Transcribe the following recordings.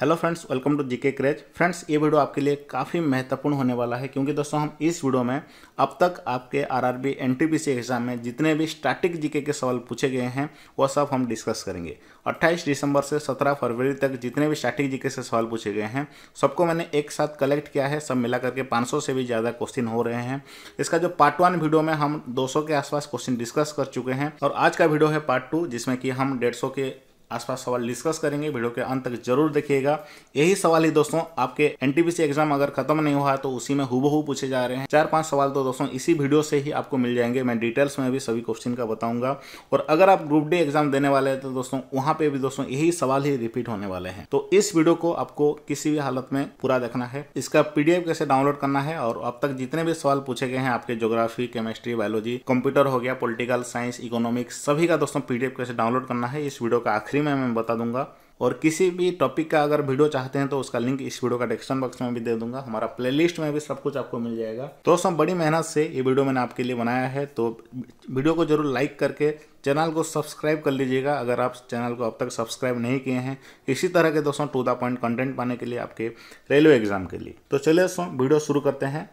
Hello friends welcome to GK craze friends ये video आपके लिए काफ़ी महत्वपूर्ण होने वाला है क्योंकि दोस्तों हम इस वीडियो में अब तक आपके आरआरबी एनटीपीसी एग्जाम में जितने भी स्टैटिक जीके के सवाल पूछे गए हैं वो सब हम डिस्कस करेंगे 28 दिसंबर से 17 फरवरी तक जितने भी स्टैटिक जीके से सवाल पूछे गए हैं सबको मैंने एक साथ कलेक्ट किया है सब मिला करके पाँच से भी ज़्यादा क्वेश्चन हो रहे हैं इसका जो पार्ट वन वीडियो में हम दो के आसपास क्वेश्चन डिस्कस कर चुके हैं और आज का वीडियो है पार्ट टू जिसमें कि हम डेढ़ के आसपास सवाल डिस्कस करेंगे वीडियो के अंत तक जरूर देखिएगा यही सवाल ही दोस्तों आपके एनटीपीसी एग्जाम अगर खत्म नहीं हुआ तो उसी में हूबहू पूछे जा रहे हैं चार पांच सवाल तो दोस्तों इसी वीडियो से ही आपको मिल जाएंगे मैं डिटेल्स में भी सभी क्वेश्चन का बताऊंगा और अगर आप ग्रुप डी एग्जाम देने वाले हैं तो दोस्तों वहां पर भी दोस्तों यही सवाल ही रिपीट होने वाले हैं तो इस वीडियो को आपको किसी भी हालत में पूरा देखना है इसका पीडीएफ कैसे डाउनलोड करना है और अब तक जितने भी सवाल पूछे गए हैं आपके ज्योग्राफी केमिस्ट्री बायोलॉजी कंप्यूटर हो गया पोलिटिकल साइंस इकोनॉमिक्स सभी का दोस्तों पीडीएफ कैसे डाउनलोड करना है इस वीडियो का आखिरी में मैं बता दूंगा और किसी भी टॉपिक का अगर वीडियो चाहते हैं तो उसका लिंक इस वीडियो का डिस्क्रिप्शन बॉक्स में भी दे दूंगा हमारा प्लेलिस्ट में भी सब कुछ आपको मिल जाएगा दोस्तों बड़ी मेहनत से ये वीडियो मैंने आपके लिए बनाया है तो वीडियो को जरूर लाइक करके चैनल को सब्सक्राइब कर लीजिएगा अगर आप चैनल को अब तक सब्सक्राइब नहीं किए हैं इसी तरह के दोस्तों टू द पॉइंट कंटेंट पाने के लिए आपके रेलवे एग्जाम के लिए तो चलिए दोस्तों वीडियो शुरू करते हैं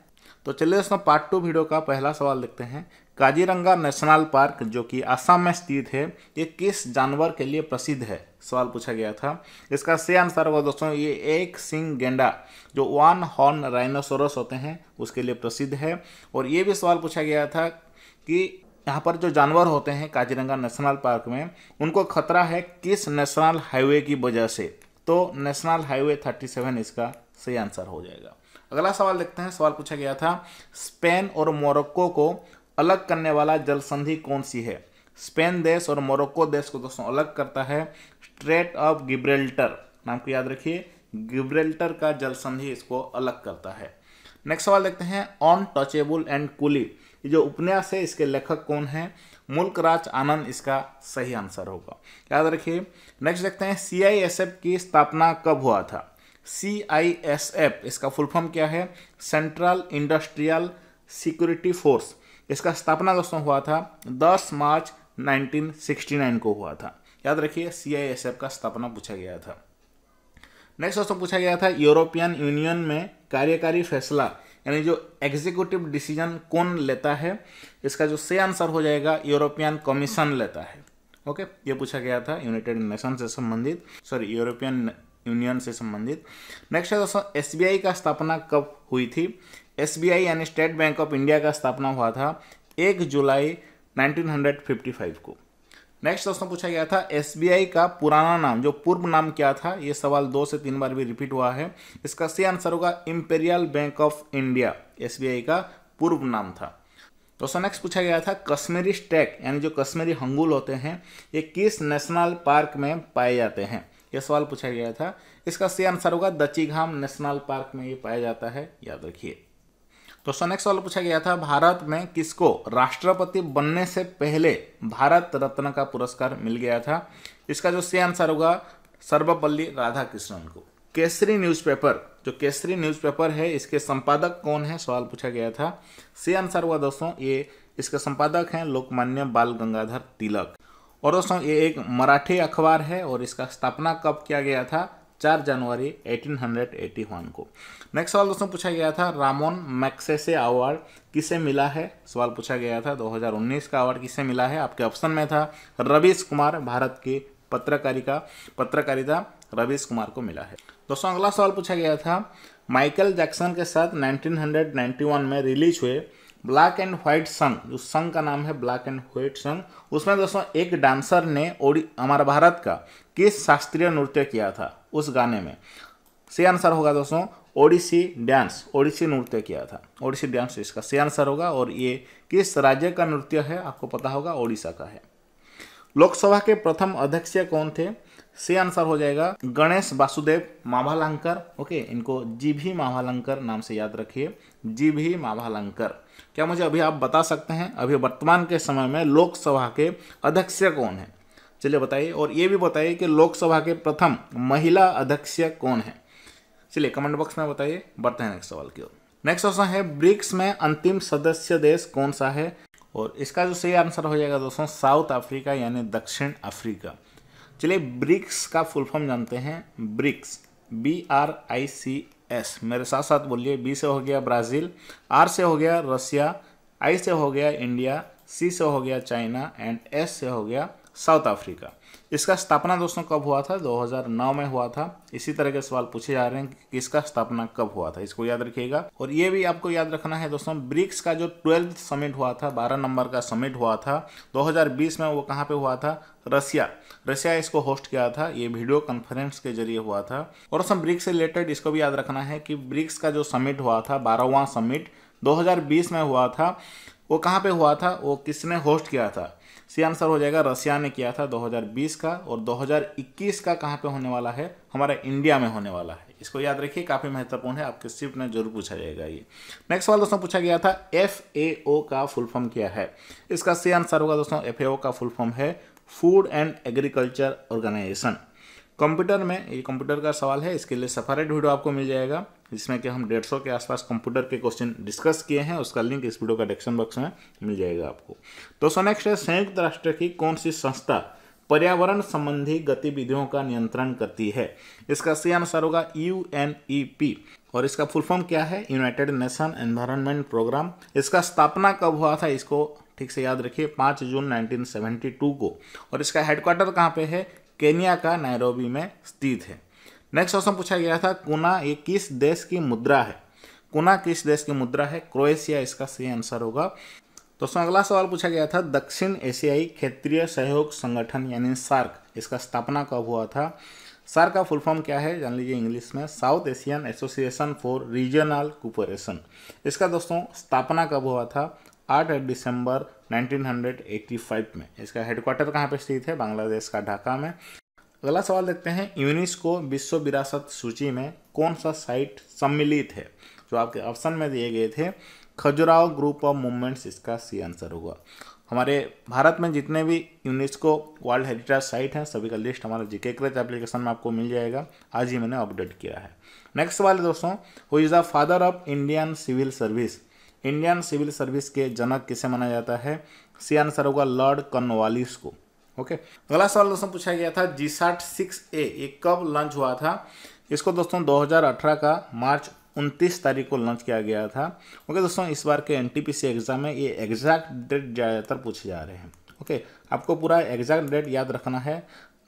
तो चलिए दोस्तों पार्ट टू वीडियो का पहला सवाल देखते हैं काजीरंगा नेशनल पार्क जो कि आसाम में स्थित है ये किस जानवर के लिए प्रसिद्ध है सवाल पूछा गया था इसका सही आंसर होगा दोस्तों ये एक सिंह गेंडा जो वन हॉर्न राइनोसोरस होते हैं उसके लिए प्रसिद्ध है और ये भी सवाल पूछा गया था कि यहाँ पर जो जानवर होते हैं काजीरंगा नेशनल पार्क में उनको खतरा है किस नेशनल हाईवे की वजह से तो नेशनल हाईवे थर्टी इसका सही आंसर हो जाएगा अगला सवाल देखते हैं सवाल पूछा गया था स्पेन और मोरक्को को अलग करने वाला जल संधि कौन सी है स्पेन देश और मोरक्को देश को दोस्तों अलग करता है स्ट्रेट ऑफ गिब्रेल्टर नाम को याद रखिए गिब्रेल्टर का जल संधि इसको अलग करता है नेक्स्ट सवाल देखते हैं ऑन टचेबुल एंड कुली ये जो उपन्यास है इसके लेखक कौन है मुल्क राज आनंद इसका सही आंसर होगा याद रखिए नेक्स्ट देखते हैं सी की स्थापना कब हुआ था सी इसका फुल फॉर्म क्या है सेंट्रल इंडस्ट्रियल सिक्योरिटी फोर्स इसका स्थापना दोस्तों हुआ था 10 मार्च 1969 को हुआ था याद रखिए सी का स्थापना पूछा गया था नेक्स्ट दोस्तों पूछा गया था यूरोपियन यूनियन में कार्यकारी फैसला यानी जो एग्जीक्यूटिव डिसीजन कौन लेता है इसका जो सही आंसर हो जाएगा यूरोपियन कमीशन लेता है ओके okay? ये पूछा गया था यूनाइटेड नेशन से संबंधित सॉरी यूरोपियन यूनियन से संबंधित नेक्स्ट है दोस्तों एसबीआई का स्थापना कब हुई थी एसबीआई यानी स्टेट बैंक ऑफ इंडिया का स्थापना हुआ था एक जुलाई 1955 को नेक्स्ट प्रश्न पूछा गया था एसबीआई का पुराना नाम जो पूर्व नाम क्या था ये सवाल दो से तीन बार भी रिपीट हुआ है इसका सही आंसर होगा Imperial Bank of India SBI का पूर्व नाम था दोस्तों नेक्स्ट पूछा गया था कश्मीरी स्टैक यानी जो कश्मीरी हंगुल होते हैं ये किस नेशनल पार्क में पाए जाते हैं यह सवाल पूछा गया था इसका सही आंसर होगा दचीघाम नेशनल पार्क में ये पाया जाता है याद रखिए क्वेश्चन नेक्स्ट सवाल पूछा गया था भारत में किसको राष्ट्रपति बनने से पहले भारत रत्न का पुरस्कार मिल गया था इसका जो सी आंसर होगा सर्वपल्ली राधाकृष्णन को केसरी न्यूज़पेपर जो केसरी न्यूज़पेपर है इसके संपादक कौन है सवाल पूछा गया था सी आंसर हुआ दोस्तों ये इसके संपादक हैं लोकमान्य बाल गंगाधर तिलक और दोस्तों ये एक मराठी अखबार है और इसका स्थापना कब किया गया था चार जनवरी 1881 को नेक्स्ट सवाल दोस्तों पूछा गया था रामोन मैक्सेसे अवार्ड किसे मिला है सवाल पूछा गया था 2019 का अवार्ड किसे मिला है आपके ऑप्शन में था रवीश कुमार भारत के पत्रकारिता पत्रकारिता रवीश कुमार को मिला है दोस्तों अगला सवाल पूछा गया था माइकल जैक्सन के साथ 1991 में रिलीज हुए ब्लैक एंड व्हाइट संग उस संग का नाम है ब्लैक एंड व्हाइट संग उसमें दोस्तों एक डांसर ने हमारे भारत का किस शास्त्रीय नृत्य किया था उस गाने में सही आंसर होगा दोस्तों ओडिसी डांस ओडिसी नृत्य किया था ओडिसी डांस इसका सही आंसर होगा और ये किस राज्य का नृत्य है आपको पता होगा ओडिशा का है लोकसभा के प्रथम अध्यक्ष कौन थे से आंसर हो जाएगा गणेश वासुदेव माभालंकर ओके इनको जी भी माभालंकर नाम से याद रखिए जी भी माभालंकर क्या मुझे अभी आप बता सकते हैं अभी वर्तमान के समय में लोकसभा के अध्यक्ष कौन है चलिए बताइए और ये भी बताइए कि लोकसभा के प्रथम महिला अध्यक्ष कौन है चलिए कमेंट बॉक्स में बताइए बढ़ते हैं नेक्स्ट सवाल की ओर नेक्स्ट क्वेश्चन है ब्रिक्स में अंतिम सदस्य देश कौन सा है और इसका जो सही आंसर हो जाएगा दोस्तों साउथ अफ्रीका यानी दक्षिण अफ्रीका चलिए ब्रिक्स का फुल फॉर्म जानते हैं BRICS B R I C S मेरे साथ साथ बोलिए बी से हो गया ब्राज़ील आर से हो गया रसिया आई से हो गया इंडिया सी से हो गया चाइना एंड एस से हो गया साउथ अफ्रीका इसका स्थापना दोस्तों कब हुआ था 2009 में हुआ था इसी तरह के सवाल पूछे जा रहे हैं कि इसका स्थापना कब हुआ था इसको याद रखिएगा और ये भी आपको याद रखना है दोस्तों ब्रिक्स का जो ट्वेल्थ समिट हुआ था 12 नंबर का समिट हुआ था 2020 में वो कहाँ पे हुआ था रसिया रसिया इसको होस्ट किया था ये वीडियो कॉन्फ्रेंस के जरिए हुआ था और दोस्तों ब्रिक्स से रिलेटेड इसको भी याद रखना है कि ब्रिक्स का जो समिट हुआ था बारहवां समिट दो में हुआ था वो कहाँ पे हुआ था वो किसने होस्ट किया था सी आंसर हो जाएगा रसिया ने किया था 2020 का और 2021 का कहाँ पे होने वाला है हमारा इंडिया में होने वाला है इसको याद रखिए काफ़ी महत्वपूर्ण है आपके सिर्फ में जरूर पूछा जाएगा ये नेक्स्ट सवाल दोस्तों पूछा गया था एफ ए ओ का फुल फॉर्म क्या है इसका सी आंसर होगा दोस्तों एफ ए ओ का फुल फॉर्म है Food and Agriculture Organization computer में ये कंप्यूटर का सवाल है इसके लिए सेपरेट वीडियो आपको मिल जाएगा जिसमें कि हम डेढ़ सौ के आसपास कंप्यूटर के क्वेश्चन डिस्कस किए हैं उसका लिंक इस वीडियो का डिस्क्रिप्शन बॉक्स में मिल जाएगा आपको तो सो नेक्स्ट है संयुक्त राष्ट्र की कौन सी संस्था पर्यावरण संबंधी गतिविधियों का नियंत्रण करती है इसका सही आंसर होगा यू एन ई पी और इसका फुल फॉर्म क्या है यूनाइटेड नेशन एनवायरमेंट प्रोग्राम इसका स्थापना कब हुआ था इसको ठीक से याद रखिए पाँच जून 1972 को और इसका हेडक्वार्टर कहाँ पे है केनिया का नायरोबी में स्थित है नेक्स्ट क्वेश्चन पूछा गया था कुना ये किस देश की मुद्रा है कुना किस देश की मुद्रा है क्रोएशिया इसका सही आंसर होगा दोस्तों अगला सवाल पूछा गया था दक्षिण एशियाई क्षेत्रीय सहयोग संगठन यानी सार्क इसका स्थापना कब हुआ था सार्क का फुल फॉर्म क्या है जान लीजिए इंग्लिश में South Asian Association for Regional Cooperation इसका दोस्तों स्थापना कब हुआ था 8 दिसंबर 1985 में इसका हेडक्वार्टर कहाँ पे स्थित है बांग्लादेश का ढाका में अगला सवाल देखते हैं यूनिस्को विश्व विरासत सूची में कौन सा साइट सम्मिलित है जो आपके ऑप्शन में दिए गए थे खजुराव ग्रुप ऑफ मूवमेंट्स इसका सी आंसर होगा हमारे भारत में जितने भी यूनेस्को वर्ल्ड हेरिटेज साइट हैं सभी का लिस्ट हमारा जीके क्रच एप्लीकेशन में आपको मिल जाएगा आज ही मैंने अपडेट किया है नेक्स्ट सवाल है दोस्तों who is the father of Indian Civil Service Indian Civil Service के जनक किसे माना जाता है सी आंसर होगा लॉर्ड कन्वालिस को ओके अगला सवाल दोस्तों पूछा गया था जी साठ सिक्स ए ये कब लॉन्च हुआ था इसको दोस्तों 2018 का मार्च उनतीस तारीख को लॉन्च किया गया था ओके दोस्तों इस बार के एन एग्ज़ाम में ये एग्जैक्ट डेट ज़्यादातर पूछे जा रहे हैं ओके आपको पूरा एग्जैक्ट डेट याद रखना है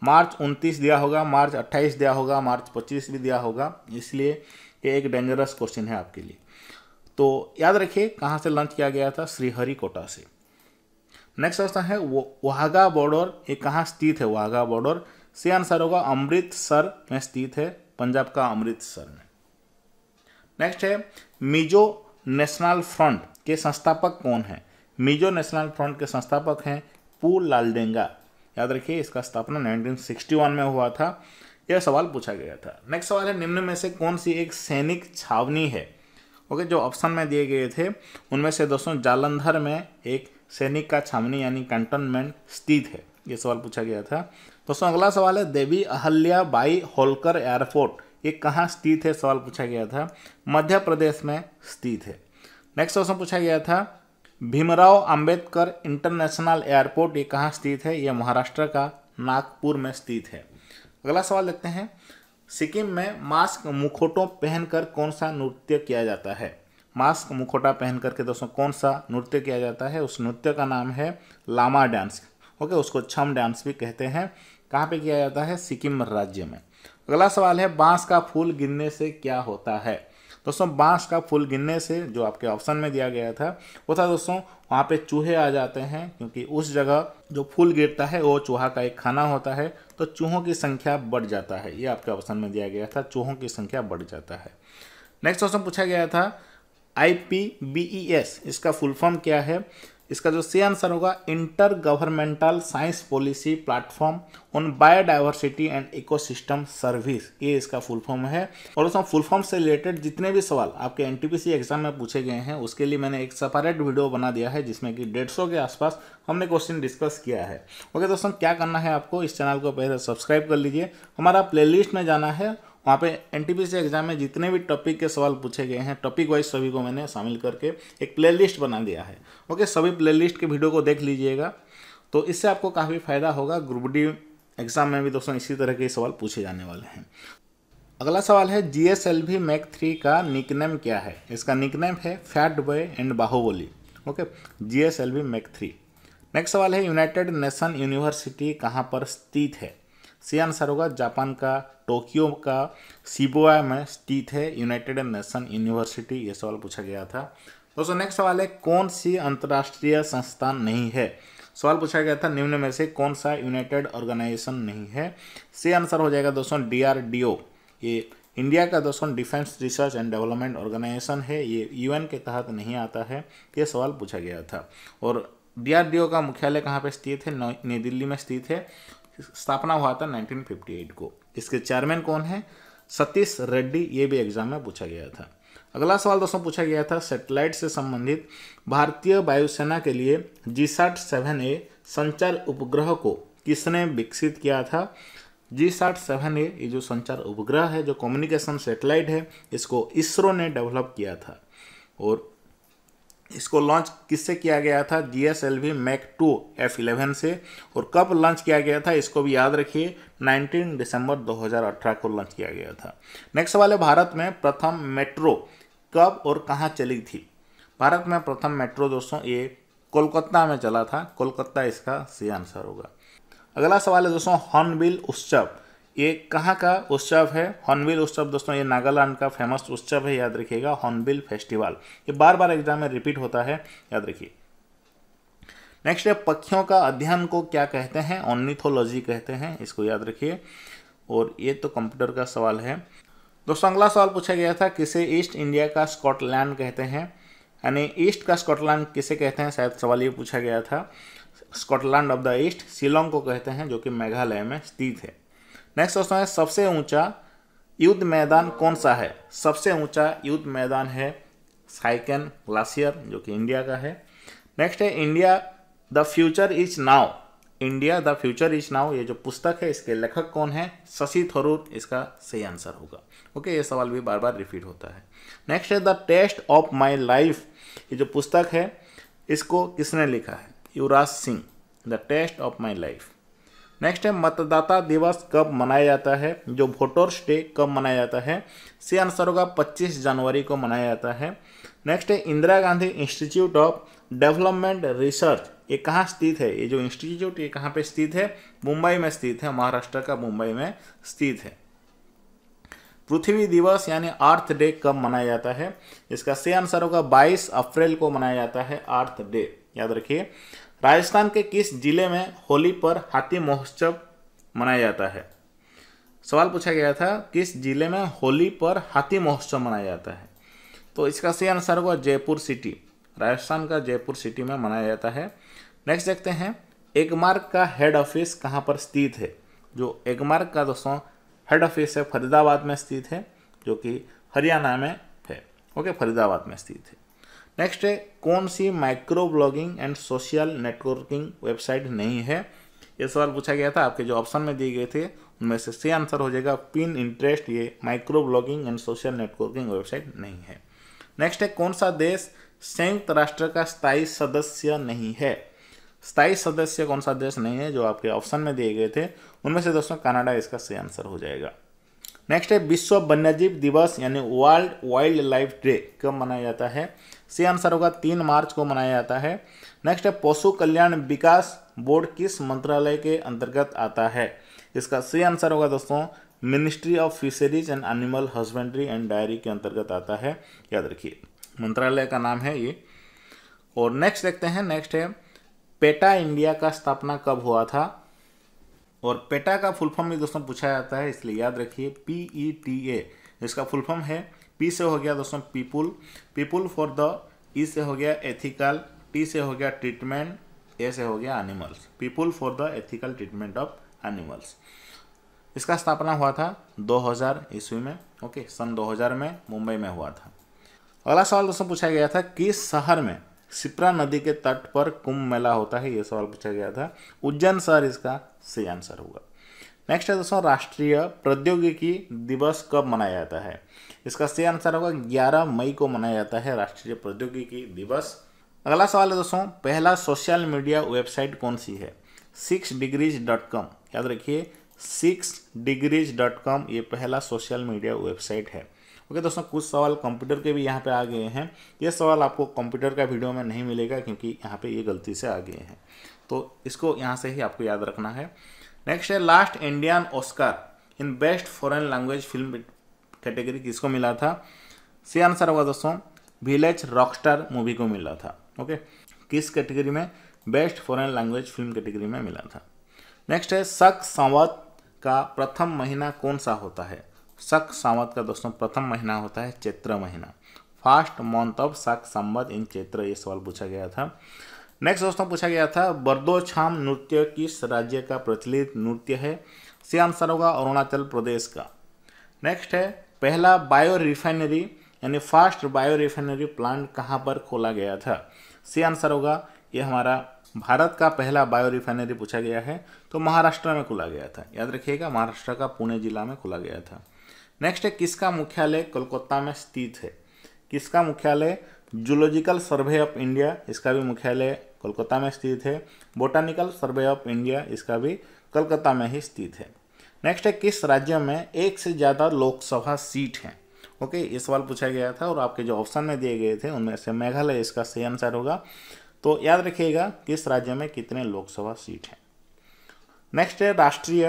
मार्च उनतीस दिया होगा मार्च अट्ठाईस दिया होगा मार्च पच्चीस भी दिया होगा इसलिए ये एक डेंजरस क्वेश्चन है आपके लिए तो याद रखिए कहाँ से लॉन्च किया गया था श्रीहरिकोटा से नेक्स्ट क्वेश्चन है वहागा बॉर्डर ये कहाँ स्थित है वहागा बॉर्डर से आंसर होगा अमृतसर में स्थित है पंजाब का अमृतसर में नेक्स्ट है मिजो नेशनल फ्रंट के संस्थापक कौन है मिजो नेशनल फ्रंट के संस्थापक हैं पू लालडेंगा याद रखिए इसका स्थापना 1961 में हुआ था यह सवाल पूछा गया था नेक्स्ट सवाल है निम्न में से कौन सी एक सैनिक छावनी है ओके जो ऑप्शन में दिए गए थे उनमें से दोस्तों जालंधर में एक सैनिक का छावनी यानी कैंटोनमेंट स्थित है ये सवाल पूछा गया था दोस्तों अगला सवाल है देवी अहल्या बाई होलकर एयरपोर्ट ये कहाँ स्थित है सवाल पूछा गया था मध्य प्रदेश में स्थित है नेक्स्ट क्वेश्चन पूछा गया था भीमराव अंबेडकर इंटरनेशनल एयरपोर्ट ये कहाँ स्थित है यह महाराष्ट्र का नागपुर में स्थित है अगला सवाल देखते हैं सिक्किम में मास्क मुखोटों पहनकर कौन सा नृत्य किया जाता है मास्क मुखोटा पहन करके दोस्तों कौन सा नृत्य किया जाता है उस नृत्य का नाम है लामा डांस ओके उसको छम डांस भी कहते हैं कहाँ पे किया जाता है सिक्किम राज्य में अगला सवाल है बांस का फूल गिनने से क्या होता है दोस्तों बांस का फूल गिनने से जो आपके ऑप्शन में दिया गया था वो था दोस्तों वहाँ पे चूहे आ जाते हैं क्योंकि उस जगह जो फूल गिरता है वो चूहा का एक खाना होता है तो चूहों की संख्या बढ़ जाता है ये आपके ऑप्शन में दिया गया था चूहों की संख्या बढ़ जाता है नेक्स्ट क्वेश्चन पूछा गया था I P B E S इसका फुल फॉर्म क्या है इसका जो सी आंसर होगा intergovernmental science policy platform on biodiversity and ecosystem service ये इसका फुल फॉर्म है और उसमें फुल फॉर्म से रिलेटेड जितने भी सवाल आपके एनटीपीसी एग्जाम में पूछे गए हैं उसके लिए मैंने एक सेपरेट वीडियो बना दिया है जिसमें कि डेढ़ के आसपास हमने क्वेश्चन डिस्कस किया है ओके दोस्तों क्या करना है आपको इस चैनल को पहले सब्सक्राइब कर लीजिए हमारा प्ले में जाना है वहाँ पे एन से एग्जाम में जितने भी टॉपिक के सवाल पूछे गए हैं टॉपिक वाइज सभी को मैंने शामिल करके एक प्लेलिस्ट बना दिया है ओके सभी प्लेलिस्ट के वीडियो को देख लीजिएगा तो इससे आपको काफ़ी फ़ायदा होगा ग्रुप डी एग्ज़ाम में भी दोस्तों इसी तरह के सवाल पूछे जाने वाले हैं अगला सवाल है G S L V Mk three का निकनेम क्या है इसका निकनेम है fat boy and Bahubali okay G S L V Mk three next सवाल है यूनाइटेड नेशन यूनिवर्सिटी कहाँ पर स्थित है सी आंसर होगा जापान का टोक्यो का सिबोआ में स्थित है यूनाइटेड नेशन यूनिवर्सिटी ये सवाल पूछा गया था दोस्तों नेक्स्ट सवाल है कौन सी अंतर्राष्ट्रीय संस्थान नहीं है सवाल पूछा गया था निम्न में से कौन सा यूनाइटेड ऑर्गेनाइजेशन नहीं है से आंसर हो जाएगा दोस्तों डी ये इंडिया का दोस्तों Defence Research and Development Organisation है ये यूएन के तहत नहीं आता है ये सवाल पूछा गया था और डीआरडीओ का मुख्यालय कहाँ पर स्थित है नई दिल्ली में स्थित है स्थापना हुआ था 1958 को इसके चेयरमैन कौन है सतीश रेड्डी ये भी एग्जाम में पूछा गया था अगला सवाल दोस्तों पूछा गया था सैटेलाइट से संबंधित भारतीय वायुसेना के लिए जी साठ सेवन ए संचार उपग्रह को किसने विकसित किया था जी साठ सेवन ए ये जो संचार उपग्रह है जो कम्युनिकेशन सैटेलाइट है इसको इसरो ने डेवलप किया था और इसको लॉन्च किससे किया गया था G S L V Mk two F eleven से और कब लॉन्च किया गया था इसको भी याद रखिए 19 दिसंबर 2018 को लॉन्च किया गया था नेक्स्ट सवाल है भारत में प्रथम मेट्रो कब और कहाँ चली थी भारत में प्रथम मेट्रो दोस्तों ये कोलकाता में चला था कोलकाता इसका सी आंसर होगा अगला सवाल है दोस्तों हॉर्नबिल उत्सव ये कहाँ का उत्सव है हॉर्नबिल उत्सव दोस्तों ये नागालैंड का फेमस उत्सव है याद रखिएगा हॉर्नबिल फेस्टिवल ये बार बार एग्जाम में रिपीट होता है याद रखिए नेक्स्ट है पक्षियों का अध्ययन को क्या कहते हैं ऑनिथोलॉजी कहते हैं इसको याद रखिए और ये तो कंप्यूटर का सवाल है दोस्तों अगला सवाल पूछा गया था किसे ईस्ट इंडिया का स्कॉटलैंड कहते हैं यानी ईस्ट का स्कॉटलैंड किसे कहते हैं शायद सवाल ये पूछा गया था Scotland of the East Shillong को कहते हैं जो कि मेघालय में स्थित है नेक्स्ट क्वेश्चन है सबसे ऊंचा युद्ध मैदान कौन सा है सबसे ऊंचा युद्ध मैदान है साइकन ग्लासियर जो कि इंडिया का है नेक्स्ट है India the future is now India the future is now ये जो पुस्तक है इसके लेखक कौन है शशि थरूर इसका सही आंसर होगा ओके ये सवाल भी बार बार रिपीट होता है नेक्स्ट है the test of my life ये जो पुस्तक है इसको किसने लिखा है Yuvraj Singh the test of my life next है मतदाता दिवस कब मनाया जाता है जो वोटर्स डे कब मनाया जाता है से आंसर होगा 25 जनवरी को मनाया जाता है नेक्स्ट है Indira Gandhi Institute of Development Research ये कहाँ स्थित है ये जो इंस्टीट्यूट ये कहाँ पे स्थित है मुंबई में स्थित है महाराष्ट्र का मुंबई में स्थित है पृथ्वी दिवस यानी अर्थ डे कब मनाया जाता है इसका से आंसर होगा 22 अप्रैल को मनाया जाता है अर्थ डे याद रखिए राजस्थान के किस जिले में होली पर हाथी महोत्सव मनाया जाता है सवाल पूछा गया था किस जिले में होली पर हाथी महोत्सव मनाया जाता है तो इसका सही आंसर होगा जयपुर सिटी राजस्थान का जयपुर सिटी में मनाया जाता है नेक्स्ट देखते हैं एगमार्क का हेड ऑफिस कहाँ पर स्थित है जो एगमार्क का दोस्तों हेड ऑफिस है फरीदाबाद में स्थित है जो कि हरियाणा में है ओके फरीदाबाद में स्थित है नेक्स्ट है कौन सी micro blogging and social networking website नहीं है ये सवाल पूछा गया था आपके जो ऑप्शन में दिए गए थे उनमें से सही आंसर हो जाएगा पिन इंटरेस्ट ये micro blogging and social networking website नहीं है नेक्स्ट है कौन सा देश संयुक्त राष्ट्र का स्थायी सदस्य नहीं है स्थायी सदस्य कौन सा देश नहीं है जो आपके ऑप्शन में दिए गए थे उनमें से दोस्तों कनाडा इसका सही आंसर हो जाएगा नेक्स्ट है विश्व वन्यजीव दिवस यानी वर्ल्ड वाइल्ड लाइफ डे कब मनाया जाता है सी आंसर होगा तीन मार्च को मनाया जाता है नेक्स्ट है पशु कल्याण विकास बोर्ड किस मंत्रालय के अंतर्गत आता है इसका सी आंसर होगा दोस्तों Ministry of Fisheries and Animal Husbandry and dairy के अंतर्गत आता है याद रखिए मंत्रालय का नाम है ये और नेक्स्ट देखते हैं नेक्स्ट है पेटा इंडिया का स्थापना कब हुआ था और पेटा का फुल फॉर्म भी दोस्तों पूछा जाता है इसलिए याद रखिए पी ई टी ए इसका फुल फॉर्म है पी से हो गया दोस्तों people people for the E से हो गया एथिकल टी से हो गया ट्रीटमेंट ए से हो गया animals people for the ethical treatment of animals इसका स्थापना हुआ था 2000 ईस्वी में ओके सन 2000 में मुंबई में हुआ था अगला सवाल दोस्तों पूछा गया था किस शहर में सिप्रा नदी के तट पर कुंभ मेला होता है ये सवाल पूछा गया था उज्जैन शहर इसका सही आंसर होगा नेक्स्ट है दोस्तों राष्ट्रीय प्रौद्योगिकी दिवस कब मनाया जाता है इसका सही आंसर होगा ग्यारह मई को मनाया जाता है राष्ट्रीय प्रौद्योगिकी दिवस अगला सवाल है दोस्तों पहला सोशल मीडिया वेबसाइट कौन सी है सिक्स डिग्रीज डॉट कॉम याद रखिए सिक्स डिग्रीज डॉट कॉम ये पहला सोशल मीडिया वेबसाइट है ओके दोस्तों कुछ सवाल कंप्यूटर के भी यहाँ पे आ गए हैं ये सवाल आपको कंप्यूटर का वीडियो में नहीं मिलेगा क्योंकि यहाँ पे ये गलती से आ गए हैं तो इसको यहाँ से ही आपको याद रखना है नेक्स्ट है last Indian Oscar in best foreign language film category किसको मिला था सी आंसर होगा दोस्तों विलेज रॉकस्टार मूवी को मिला था ओके किस कैटेगरी में best foreign language film category में मिला था नेक्स्ट है शक संवत का प्रथम महीना कौन सा होता है शक संवत का दोस्तों प्रथम महीना होता है चैत्र महीना फास्ट मंथ ऑफ शक संवत इन चैत्र ये सवाल पूछा गया था नेक्स्ट दोस्तों पूछा गया था बर्दोछाम नृत्य किस राज्य का प्रचलित नृत्य है सी आंसर होगा अरुणाचल प्रदेश का नेक्स्ट है पहला बायो रिफाइनरी यानी फास्ट बायो रिफाइनरी प्लांट कहाँ पर खोला गया था सी आंसर होगा ये हमारा भारत का पहला बायो रिफाइनरी पूछा गया है तो महाराष्ट्र में खोला गया था याद रखिएगा महाराष्ट्र का पुणे जिला में खोला गया था नेक्स्ट है किसका मुख्यालय कोलकाता में स्थित है किसका मुख्यालय जूलॉजिकल सर्वे ऑफ इंडिया इसका भी मुख्यालय कोलकाता में स्थित है बोटानिकल सर्वे ऑफ इंडिया इसका भी कलकत्ता में ही स्थित है नेक्स्ट है किस राज्य में एक से ज़्यादा लोकसभा सीट हैं ओके ये सवाल पूछा गया था और आपके जो ऑप्शन में दिए गए थे उनमें से मेघालय इसका सही आंसर होगा तो याद रखिएगा किस राज्य में कितने लोकसभा सीट हैं नेक्स्ट है राष्ट्रीय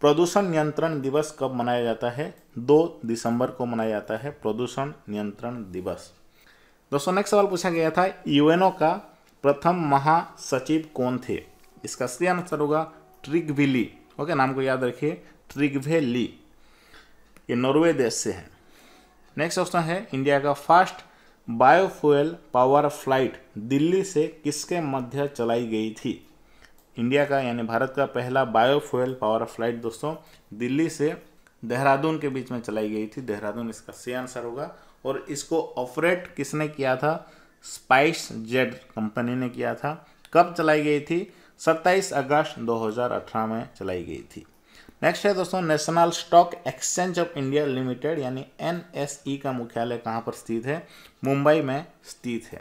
प्रदूषण नियंत्रण दिवस कब मनाया जाता है दो दिसंबर को मनाया जाता है प्रदूषण नियंत्रण दिवस दोस्तों नेक्स्ट सवाल पूछा गया था यूएनओ का प्रथम महासचिव कौन थे इसका सही आंसर होगा ट्रिगविली ओके नाम को याद रखिए ट्रिगवे ली ये नॉर्वे देश से है नेक्स्ट क्वेश्चन है इंडिया का first biofuel power flight Delhi से किसके मध्य चलाई गई थी इंडिया का यानी भारत का पहला बायोफ्यूल पावर फ्लाइट दोस्तों दिल्ली से देहरादून के बीच में चलाई गई थी देहरादून इसका सही आंसर होगा और इसको ऑपरेट किसने किया था स्पाइस जेड कंपनी ने किया था कब चलाई गई थी 27 अगस्त 2018 में चलाई गई थी नेक्स्ट है दोस्तों National Stock Exchange of India Limited यानी एनएसई e का मुख्यालय कहाँ पर स्थित है मुंबई में स्थित है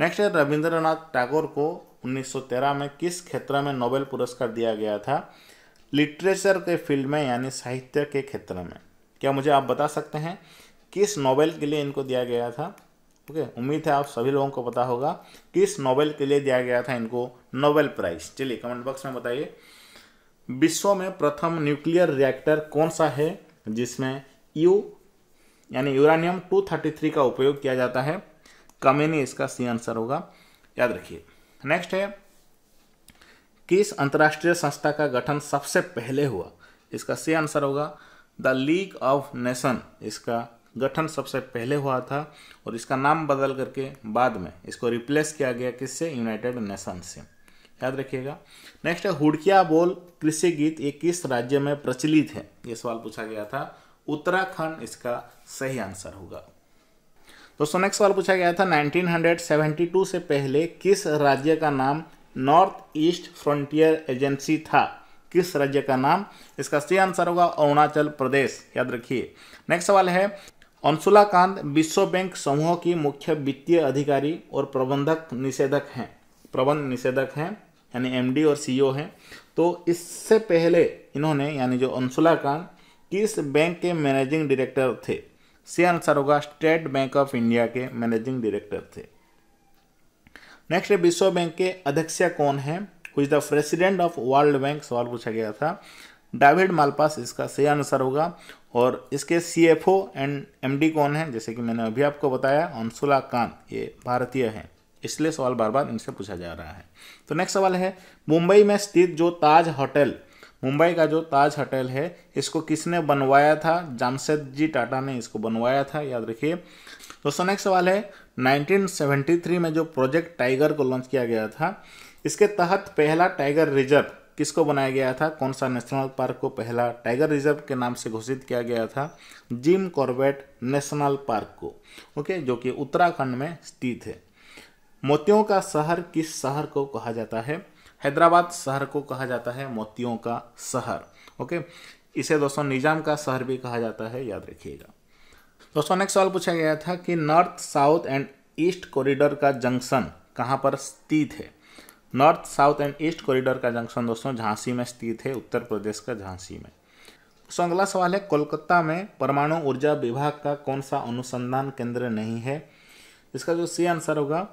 नेक्स्ट है रविंद्रनाथ टैगोर को 1913 में किस क्षेत्र में नोबेल पुरस्कार दिया गया था लिटरेचर के फील्ड में यानी साहित्य के क्षेत्र में क्या मुझे आप बता सकते हैं किस नोबेल के लिए इनको दिया गया था ओके उम्मीद है आप सभी लोगों को पता होगा कि इस नोबेल के लिए दिया गया था इनको नोबेल प्राइज चलिए कमेंट बॉक्स में बताइए विश्व में प्रथम न्यूक्लियर रिएक्टर कौन सा है जिसमें यू यानी यूरानियम 233 का उपयोग किया जाता है कमेनी इसका सी आंसर होगा याद रखिए नेक्स्ट है किस अंतर्राष्ट्रीय संस्था का गठन सबसे पहले हुआ इसका सी आंसर होगा द लीग ऑफ नेशन इसका गठन सबसे पहले हुआ था और इसका नाम बदल करके बाद में इसको रिप्लेस किया गया किससे यूनाइटेड नेशन से याद रखिएगा नेक्स्ट है हुडकिया बोल कृषि गीत ये किस राज्य में प्रचलित है ये सवाल पूछा गया था उत्तराखंड इसका सही आंसर होगा दोस्तों नेक्स्ट सवाल पूछा गया था 1972 से पहले किस राज्य का नाम नॉर्थ ईस्ट फ्रंटियर एजेंसी था किस राज्य का नाम इसका सही आंसर होगा अरुणाचल प्रदेश याद रखिए नेक्स्ट सवाल है अंशुला कांत विश्व बैंक समूह की मुख्य वित्तीय अधिकारी और प्रबंधक निषेधक हैं प्रबंध निषेधक हैं यानी एमडी और सीईओ e हैं तो इससे पहले इन्होंने यानी जो अंशुला कांत किस बैंक के मैनेजिंग डायरेक्टर थे से आंसर होगा स्टेट बैंक ऑफ इंडिया के मैनेजिंग डायरेक्टर थे नेक्स्ट विश्व बैंक के अध्यक्ष कौन है who is the president of World Bank सवाल पूछा गया था डेविड मालपास इसका सही आंसर होगा और इसके C F O and M D कौन है जैसे कि मैंने अभी आपको बताया अंशुला कांत ये भारतीय हैं इसलिए सवाल बार बार इनसे पूछा जा रहा है तो नेक्स्ट सवाल है मुंबई में स्थित जो ताज होटल मुंबई का जो ताज होटल है इसको किसने बनवाया था जामशेद जी टाटा ने इसको बनवाया था याद रखिए दोस्तों नेक्स्ट सवाल है 1973 में जो प्रोजेक्ट टाइगर को लॉन्च किया गया था इसके तहत पहला टाइगर रिजर्व किसको बनाया गया था कौन सा नेशनल पार्क को पहला टाइगर रिजर्व के नाम से घोषित किया गया था जिम कॉर्बेट नेशनल पार्क को ओके जो कि उत्तराखंड में स्थित है मोतियों का शहर किस शहर को कहा जाता है हैदराबाद शहर को कहा जाता है मोतियों का शहर ओके इसे दोस्तों निजाम का शहर भी कहा जाता है याद रखिएगा दोस्तों नेक्स्ट सवाल पूछा गया था कि north south and east corridor का जंक्शन कहाँ पर स्थित है north south and east corridor का जंक्शन दोस्तों झांसी में स्थित है उत्तर प्रदेश का झांसी में सो अगला सवाल है कोलकाता में परमाणु ऊर्जा विभाग का कौन सा अनुसंधान केंद्र नहीं है इसका जो सी आंसर होगा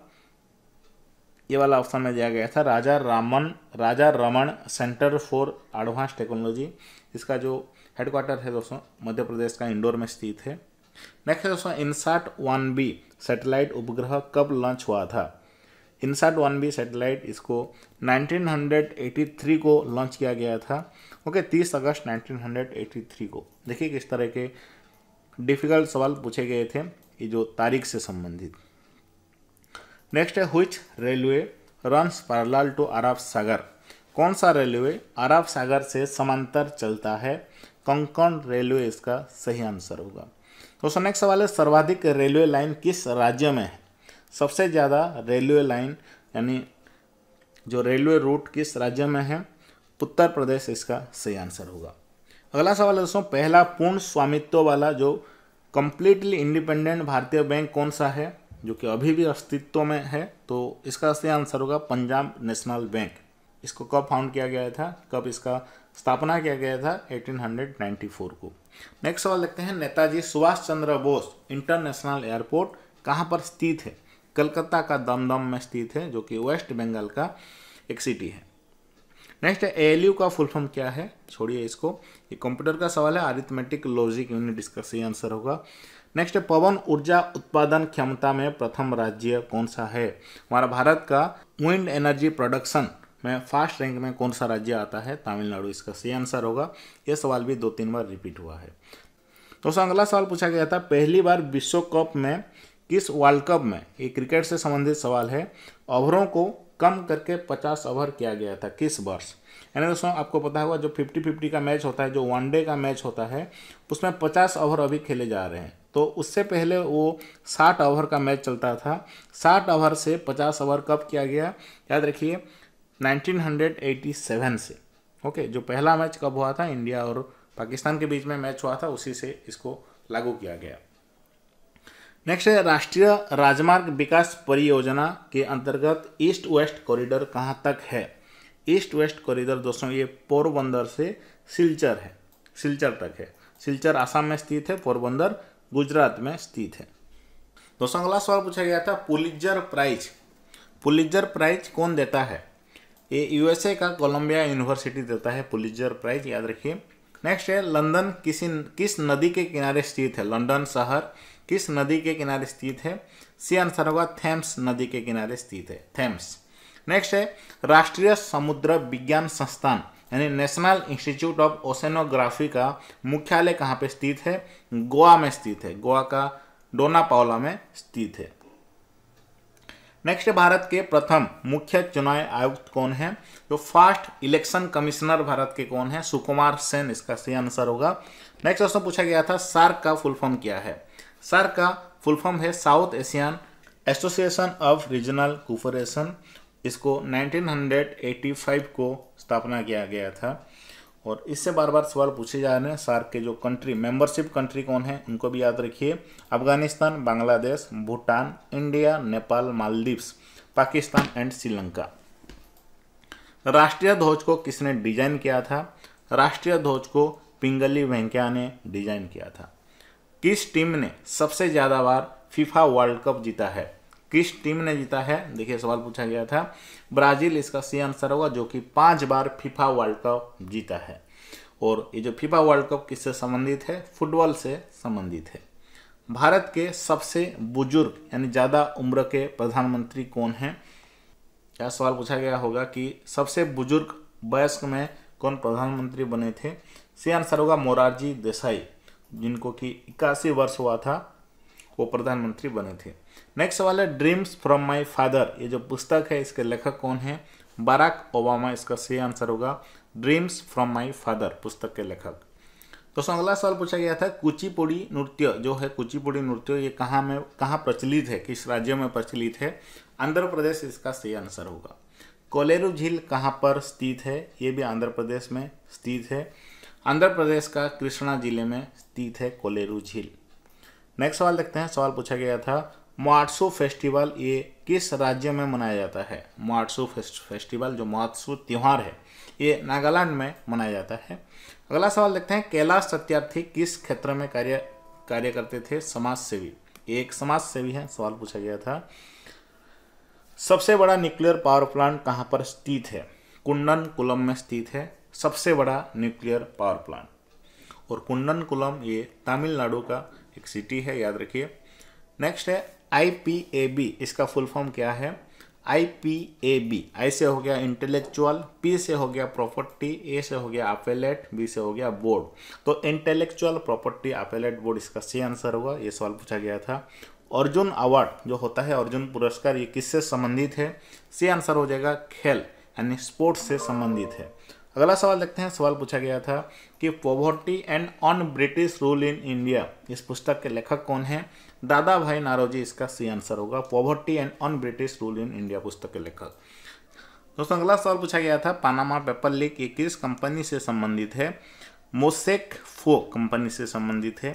ये वाला ऑप्शन में दिया गया था Raja Raman Raja Raman Centre for Advance Technology इसका जो हेडक्वार्टर है दोस्तों मध्य प्रदेश का इंडोर में स्थित है नेक्स्ट है दोस्तों इनसाट वन बी सेटेलाइट उपग्रह कब लॉन्च हुआ था इनसाट वन बी सेटेलाइट इसको 1983 को लॉन्च किया गया था ओके 30 अगस्त 1983 को देखिए किस तरह के डिफिकल्ट सवाल पूछे गए थे ये जो तारीख से संबंधित नेक्स्ट है which railway runs parallel to अरब सागर कौन सा रेलवे अरब सागर से समांतर चलता है कंकण रेलवे इसका सही आंसर होगा दोस्तों नेक्स्ट सवाल है सर्वाधिक रेलवे लाइन किस राज्य में है सबसे ज़्यादा रेलवे लाइन यानी जो रेलवे रूट किस राज्य में है उत्तर प्रदेश इसका सही आंसर होगा अगला सवाल दोस्तों पहला पूर्ण स्वामित्व वाला जो कंप्लीटली इंडिपेंडेंट भारतीय बैंक कौन सा है जो कि अभी भी अस्तित्व में है तो इसका सही आंसर होगा पंजाब नेशनल बैंक इसको कब फाउंड किया गया था कब इसका स्थापना किया गया था 1894 को नेक्स्ट सवाल देखते हैं नेताजी सुभाष चंद्र बोस इंटरनेशनल एयरपोर्ट कहाँ पर स्थित है कलकत्ता का दमदम में स्थित है जो कि वेस्ट बंगाल का एक सिटी है नेक्स्ट है ए का फुल फॉर्म क्या है छोड़िए इसको ये कंप्यूटर का सवाल है आरिथमेटिक लॉजिक यूनिट इसका सही आंसर होगा नेक्स्ट है पवन ऊर्जा उत्पादन क्षमता में प्रथम राज्य कौन सा है हमारा भारत का विंड एनर्जी प्रोडक्शन में फास्ट रैंक में कौन सा राज्य आता है तमिलनाडु इसका सही आंसर होगा ये सवाल भी दो तीन बार रिपीट हुआ है दोस्तों अगला सवाल पूछा गया था पहली बार विश्व कप में किस वर्ल्ड कप में ये क्रिकेट से संबंधित सवाल है ओवरों को कम करके 50 ओवर किया गया था किस वर्ष यानी दोस्तों आपको पता होगा जो 50 50 का मैच होता है जो वनडे का मैच होता है उसमें 50 ओवर अभी खेले जा रहे हैं तो उससे पहले वो 60 ओवर का मैच चलता था 60 ओवर से 50 ओवर कब किया गया याद रखिए 1987 से ओके जो पहला मैच कब हुआ था इंडिया और पाकिस्तान के बीच में मैच हुआ था उसी से इसको लागू किया गया नेक्स्ट है राष्ट्रीय राजमार्ग विकास परियोजना के अंतर्गत ईस्ट वेस्ट कॉरिडोर कहाँ तक है ईस्ट वेस्ट कॉरिडोर दोस्तों ये पोरबंदर से सिलचर है सिलचर तक है सिलचर आसाम में स्थित है पोरबंदर गुजरात में स्थित है दोस्तों अगला सवाल पूछा गया था पुलिजर प्राइज पुलिजर प्राइज कौन देता है ये यूएसए का कोलंबिया यूनिवर्सिटी देता है पुलिजर प्राइज याद रखिए नेक्स्ट है लंदन किसी किस नदी के किनारे स्थित है लंदन शहर किस नदी के किनारे स्थित है सी आंसर होगा थेम्स नदी के किनारे स्थित है थेम्स नेक्स्ट है राष्ट्रीय समुद्र विज्ञान संस्थान यानी नेशनल इंस्टीट्यूट ऑफ ओशनोग्राफी का मुख्यालय कहाँ पे स्थित है गोवा में स्थित है गोवा का डोना पावला में स्थित है नेक्स्ट भारत के प्रथम मुख्य चुनाव आयुक्त कौन है जो तो फास्ट इलेक्शन कमिश्नर भारत के कौन है सुकुमार सेन इसका सही आंसर होगा नेक्स्ट क्वेश्चन पूछा गया था सार्क का फुल फॉर्म क्या है सर का फुल फॉर्म है South Asian Association of Regional Cooperation इसको 1985 को स्थापना किया गया था और इससे बार बार सवाल पूछे जा रहे हैं सार्क के जो कंट्री मेंबरशिप कंट्री कौन है उनको भी याद रखिए अफगानिस्तान बांग्लादेश भूटान इंडिया नेपाल मालदीव्स पाकिस्तान एंड श्रीलंका राष्ट्रीय ध्वज को किसने डिजाइन किया था राष्ट्रीय ध्वज को पिंगली वेंकैया ने डिजाइन किया था किस टीम ने सबसे ज़्यादा बार फीफा वर्ल्ड कप जीता है किस टीम ने जीता है देखिए सवाल पूछा गया था ब्राजील इसका सी आंसर होगा जो कि पांच बार फीफा वर्ल्ड कप जीता है और ये जो फीफा वर्ल्ड कप किससे संबंधित है फुटबॉल से संबंधित है भारत के सबसे बुजुर्ग यानी ज़्यादा उम्र के प्रधानमंत्री कौन हैं क्या सवाल पूछा गया होगा कि सबसे बुजुर्ग वयस्क में कौन प्रधानमंत्री बने थे सी आंसर होगा मोरारजी देसाई जिनको कि इक्यासी वर्ष हुआ था वो प्रधानमंत्री बने थे नेक्स्ट सवाल है ड्रीम्स फ्रॉम माय फादर ये जो पुस्तक है इसके लेखक कौन है बराक ओबामा इसका सही आंसर होगा ड्रीम्स फ्रॉम माय फादर पुस्तक के लेखक दोस्तों अगला सवाल पूछा गया था कुचिपुड़ी नृत्य जो है कुचिपुड़ी नृत्य ये कहाँ में कहाँ प्रचलित है किस राज्य में प्रचलित है आंध्र प्रदेश इसका सही आंसर होगा कोलेरू झील कहाँ पर स्थित है ये भी आंध्र प्रदेश में स्थित है आंध्र प्रदेश का कृष्णा जिले में स्थित है कोलेरू झील नेक्स्ट सवाल देखते हैं सवाल पूछा गया था मार्सू फेस्टिवल ये किस राज्य में मनाया जाता है फेस्ट फेस्टिवल जो मात्सु त्यौहार है ये नागालैंड में मनाया जाता है अगला सवाल देखते हैं कैलाश सत्यार्थी किस क्षेत्र में कार्य कार्य करते थे समाज सेवी ये एक समाज सेवी है सवाल पूछा गया था सबसे बड़ा न्यूक्लियर पावर प्लांट कहाँ पर स्थित है कुंडन कुलम में स्थित है सबसे बड़ा न्यूक्लियर पावर प्लांट और कुंडनकुलम ये तमिलनाडु का एक सिटी है याद रखिए नेक्स्ट है आईपीएबी इसका फुल फॉर्म क्या है आईपीएबी आई से हो गया इंटेलेक्चुअल पी से हो गया प्रॉपर्टी ए से हो गया अपेलेट बी से हो गया बोर्ड तो इंटेलेक्चुअल प्रॉपर्टी अपेलेट बोर्ड इसका सी आंसर होगा ये सवाल पूछा गया था अर्जुन अवार्ड जो होता है अर्जुन पुरस्कार ये किससे संबंधित है सी आंसर हो जाएगा खेल यानी स्पोर्ट्स से संबंधित है अगला सवाल देखते हैं सवाल पूछा गया था कि poverty and on British rule in India इस पुस्तक के लेखक कौन हैं दादा भाई नारोजी इसका सी आंसर होगा poverty and on British rule in India पुस्तक के लेखक दोस्तों अगला सवाल पूछा गया था पानामा पेपर लीक ये किस कंपनी से संबंधित है मोसेक फो कंपनी से संबंधित है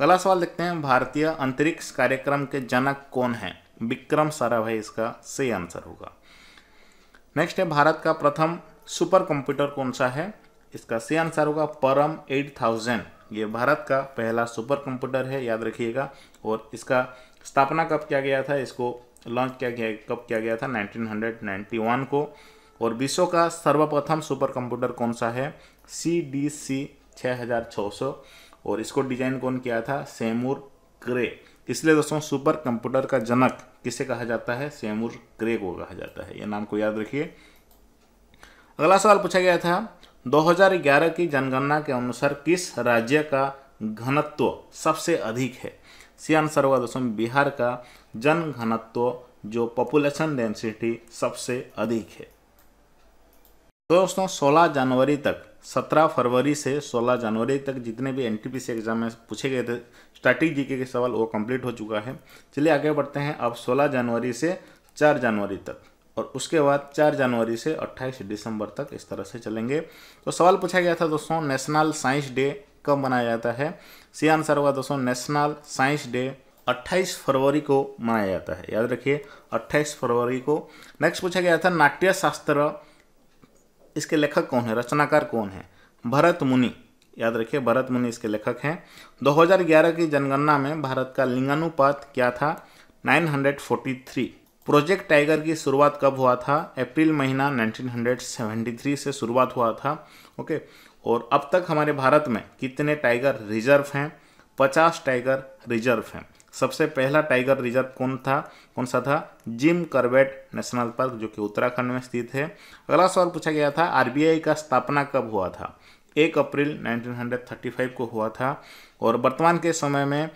अगला सवाल देखते हैं भारतीय अंतरिक्ष कार्यक्रम के जनक कौन है विक्रम साराभाई इसका सही आंसर होगा नेक्स्ट है भारत का प्रथम सुपर कंप्यूटर कौन सा है इसका सही आंसर होगा परम 8000 ये भारत का पहला सुपर कंप्यूटर है याद रखिएगा और इसका स्थापना कब किया गया था इसको लॉन्च किया गया कब किया गया था 1991 को और विश्व का सर्वप्रथम सुपर कंप्यूटर कौन सा है सी डी सी और इसको डिजाइन कौन किया था सेमूर क्रे इसलिए दोस्तों सुपर कंप्यूटर का जनक किसे कहा जाता है सेमूर क्रे को कहा जाता है ये नाम को याद रखिए अगला सवाल पूछा गया था 2011 की जनगणना के अनुसार किस राज्य का घनत्व सबसे अधिक है सी आंसर होगा दोस्तों बिहार का जन घनत्व जो पॉपुलेशन डेंसिटी सबसे अधिक है तो दोस्तों 16 जनवरी तक 17 फरवरी से 16 जनवरी तक जितने भी एन एग्जाम में पूछे गए थे स्टैटिक जीके के सवाल वो कंप्लीट हो चुका है चलिए आगे बढ़ते हैं अब 16 जनवरी से 4 जनवरी तक और उसके बाद 4 जनवरी से 28 दिसंबर तक इस तरह से चलेंगे तो सवाल पूछा गया था दोस्तों नेशनल साइंस डे कब मनाया जाता है सी आंसर हुआ दोस्तों नेशनल साइंस डे 28 फरवरी को मनाया जाता है याद रखिए 28 फरवरी को नेक्स्ट पूछा गया था नाट्य शास्त्र इसके लेखक कौन है रचनाकार कौन है भरत मुनि याद रखिए भरत मुनि इसके लेखक हैं 2011 की जनगणना में भारत का लिंगानुपात क्या था 943 प्रोजेक्ट टाइगर की शुरुआत कब हुआ था अप्रैल महीना 1973 से शुरुआत हुआ था ओके और अब तक हमारे भारत में कितने टाइगर रिजर्व हैं पचास टाइगर रिजर्व हैं सबसे पहला टाइगर रिजर्व कौन था कौन सा था जिम करबेट नेशनल पार्क जो कि उत्तराखंड में स्थित है अगला सवाल पूछा गया था आर का स्थापना कब हुआ था एक अप्रैल 1935 को हुआ था और वर्तमान के समय में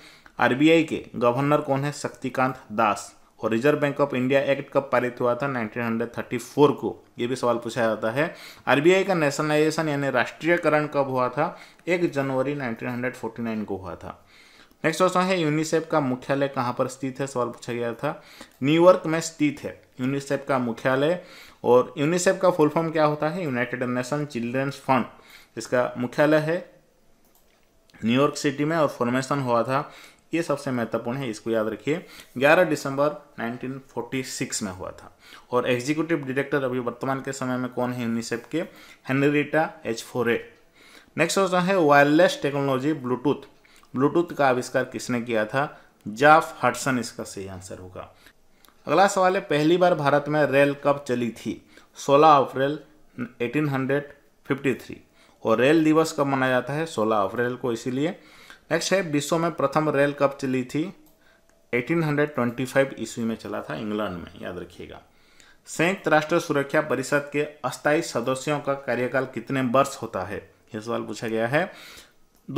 आरबीआई के गवर्नर कौन है शक्तिकांत दास और Reserve Bank of India Act कब पारित हुआ था 1934 को ये भी सवाल पूछा जाता है आरबीआई का नेशनलाइजेशन यानी राष्ट्रीयकरण कब हुआ था 1 जनवरी 1949 को हुआ था नेक्स्ट क्वेश्चन है यूनिसेफ का मुख्यालय कहाँ पर स्थित है सवाल पूछा गया था न्यूयॉर्क में स्थित है यूनिसेफ का मुख्यालय और यूनिसेफ का फुल फॉर्म क्या होता है यूनाइटेड नेशन चिल्ड्रंस फंड इसका मुख्यालय है न्यूयॉर्क सिटी में और फॉर्मेशन हुआ था ये सबसे महत्वपूर्ण है इसको याद रखिए 11 दिसंबर 1946 में हुआ था और एग्जीक्यूटिव डायरेक्टर अभी वर्तमान के समय में कौन है यूनिसेफ के Henrietta H Fore next question है वायरलेस टेक्नोलॉजी ब्लूटूथ ब्लूटूथ का आविष्कार किसने किया था जाफ हटसन इसका सही आंसर होगा अगला सवाल है पहली बार भारत में रेल कब चली थी 16 अप्रैल 1853 और रेल दिवस कब मनाया जाता है 16 अप्रैल को इसीलिए नेक्स्ट है विश्व में प्रथम रेल कप चली थी 1825 ईस्वी में चला था इंग्लैंड में याद रखिएगा संयुक्त राष्ट्र सुरक्षा परिषद के अस्थायी सदस्यों का कार्यकाल कितने वर्ष होता है यह सवाल पूछा गया है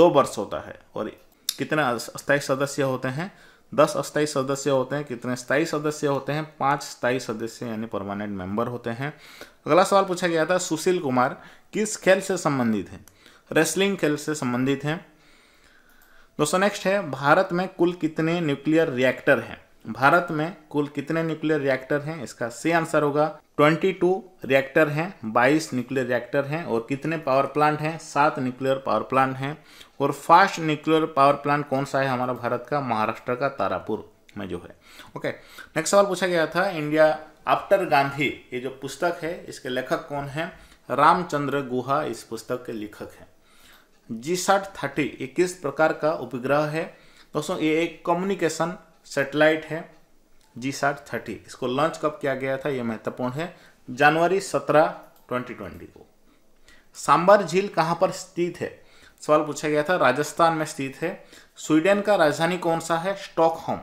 दो वर्ष होता है और कितने अस्थायी सदस्य होते हैं दस अस्थायी सदस्य होते हैं कितने स्थायी सदस्य होते हैं पांच स्थायी सदस्य यानी परमानेंट मेंबर होते हैं अगला सवाल पूछा गया था सुशील कुमार किस खेल से संबंधित हैं रेसलिंग खेल से संबंधित हैं दोस्तों नेक्स्ट है भारत में कुल कितने न्यूक्लियर रिएक्टर हैं भारत में कुल कितने न्यूक्लियर रिएक्टर हैं इसका से आंसर होगा 22 रिएक्टर हैं 22 न्यूक्लियर रिएक्टर हैं और कितने पावर प्लांट हैं सात न्यूक्लियर पावर प्लांट हैं और फास्ट न्यूक्लियर पावर प्लांट कौन सा है हमारा भारत का महाराष्ट्र का तारापुर में जो है ओके नेक्स्ट सवाल पूछा गया था इंडिया आफ्टर गांधी ये जो पुस्तक है इसके लेखक कौन है रामचंद्र गुहा इस पुस्तक के लेखक हैं जी साठ थर्टी ये किस प्रकार का उपग्रह है दोस्तों ये एक कम्युनिकेशन सेटेलाइट है जी साठ थर्टी इसको लॉन्च कब किया गया था यह महत्वपूर्ण है जनवरी सत्रह ट्वेंटी ट्वेंटी को सांबर झील कहाँ पर स्थित है सवाल पूछा गया था राजस्थान में स्थित है स्वीडन का राजधानी कौन सा है स्टॉकहोम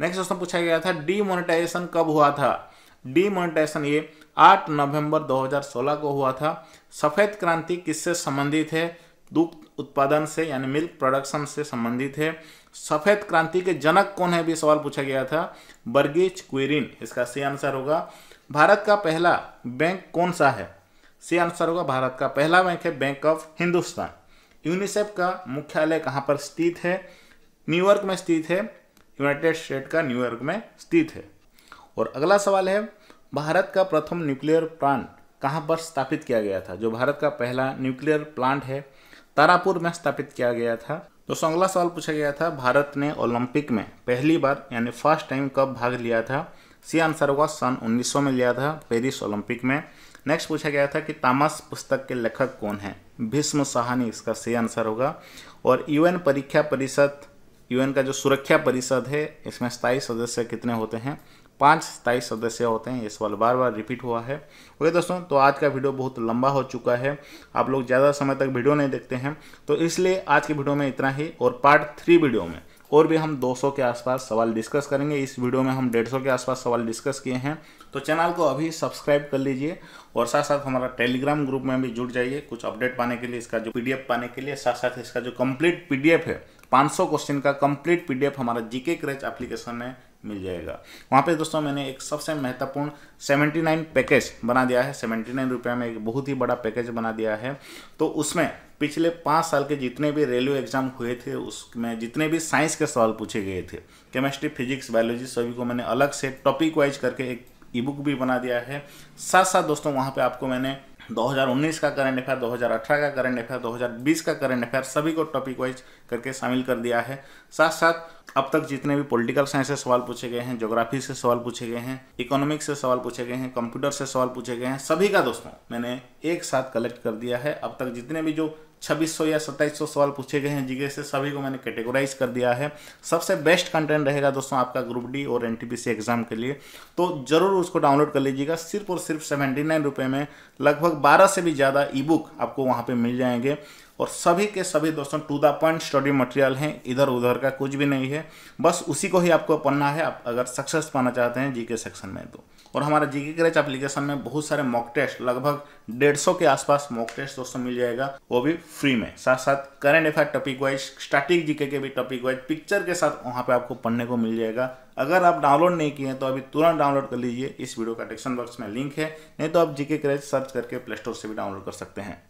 नेक्स्ट क्वेश्चन पूछा गया था डीमोनेटाइजेशन कब हुआ था डीमोनेटाइजेशन ये 8 नवंबर 2016 को हुआ था सफ़ेद क्रांति किससे संबंधित है दुग्ध उत्पादन से यानी मिल्क प्रोडक्शन से संबंधित है सफ़ेद क्रांति के जनक कौन है भी सवाल पूछा गया था बर्गीज क्वेरिन इसका सी आंसर होगा भारत का पहला बैंक कौन सा है सी आंसर होगा भारत का पहला बैंक है बैंक ऑफ हिंदुस्तान यूनिसेफ का मुख्यालय कहाँ पर स्थित है न्यूयॉर्क में स्थित है यूनाइटेड स्टेट का न्यूयॉर्क में स्थित है और अगला सवाल है भारत का प्रथम न्यूक्लियर प्लांट कहाँ पर स्थापित किया गया था जो भारत का पहला न्यूक्लियर प्लांट है तारापुर में स्थापित किया गया था दोस्तों अगला सवाल पूछा गया था भारत ने ओलंपिक में पहली बार यानी फर्स्ट टाइम कब भाग लिया था सी आंसर हुआ सन 1900 में लिया था पेरिस ओलंपिक में नेक्स्ट पूछा गया था कि तामस पुस्तक के लेखक कौन है भीष्म साहनी इसका सही आंसर होगा और यूएन परीक्षा परिषद यूएन का जो सुरक्षा परिषद है इसमें स्थायी सदस्य कितने होते हैं पाँच स्थायी सदस्य होते हैं ये सवाल बार बार रिपीट हुआ है ओके दोस्तों तो आज का वीडियो बहुत लंबा हो चुका है आप लोग ज़्यादा समय तक वीडियो नहीं देखते हैं तो इसलिए आज की वीडियो में इतना ही और पार्ट थ्री वीडियो में और भी हम 200 के आसपास सवाल डिस्कस करेंगे इस वीडियो में हम 150 के आसपास सवाल डिस्कस किए हैं तो चैनल को अभी सब्सक्राइब कर लीजिए और साथ साथ हमारा टेलीग्राम ग्रुप में भी जुड़ जाइए कुछ अपडेट पाने के लिए इसका जो पीडीएफ पाने के लिए साथ साथ इसका जो कंप्लीट पीडीएफ है 500 क्वेश्चन का कंप्लीट पीडीएफ हमारा जीके क्रेच एप्लीकेशन में मिल जाएगा वहाँ पे दोस्तों मैंने एक सबसे महत्वपूर्ण 79 पैकेज बना दिया है 79 रुपया में एक बहुत ही बड़ा पैकेज बना दिया है तो उसमें पिछले पाँच साल के जितने भी रेलवे एग्जाम हुए थे उसमें जितने भी साइंस के सवाल पूछे गए थे केमिस्ट्री फिजिक्स बायोलॉजी सभी को मैंने अलग से टॉपिक वाइज करके एक ई बुक भी बना दिया है साथ साथ दोस्तों वहाँ पर आपको मैंने 2019 का करंट अफेयर 2018 का करंट अफेयर 2020 का करंट अफेयर सभी को टॉपिक वाइज करके शामिल कर दिया है साथ साथ अब तक जितने भी पॉलिटिकल साइंस से सवाल पूछे गए हैं ज्योग्राफी से सवाल पूछे गए हैं इकोनॉमिक्स से सवाल पूछे गए हैं कंप्यूटर से सवाल पूछे गए हैं सभी का दोस्तों मैंने एक साथ कलेक्ट कर दिया है अब तक जितने भी जो सौ या सौ सवाल पूछे गए हैं जीके से सभी को मैंने कैटेगोराइज कर दिया है सबसे बेस्ट कंटेंट रहेगा दोस्तों आपका ग्रुप डी और एन एग्जाम के लिए तो ज़रूर उसको डाउनलोड कर लीजिएगा सिर्फ और सिर्फ सेवेंटी नाइन में लगभग बारह से भी ज़्यादा ई बुक आपको वहाँ पर मिल जाएंगे और सभी के सभी दोस्तों to the point study material हैं इधर उधर का कुछ भी नहीं है बस उसी को ही आपको पढ़ना है आप अगर सक्सेस पाना चाहते हैं जीके सेक्शन में तो और हमारा जीके क्रैच एप्लीकेशन में बहुत सारे मॉक टेस्ट लगभग डेढ़ सौ के आसपास मॉक टेस्ट दोस्तों मिल जाएगा वो भी फ्री में साथ साथ current affair topic wise static GK के भी टॉपिक वाइज पिक्चर के साथ वहाँ पे आपको पढ़ने को मिल जाएगा अगर आप डाउनलोड नहीं किए हैं तो अभी तुरंत डाउनलोड कर लीजिए इस वीडियो का डिस्क्रिप्शन बॉक्स में लिंक है नहीं तो आप जीके क्रैच सर्च करके प्ले स्टोर से भी डाउनलोड कर सकते हैं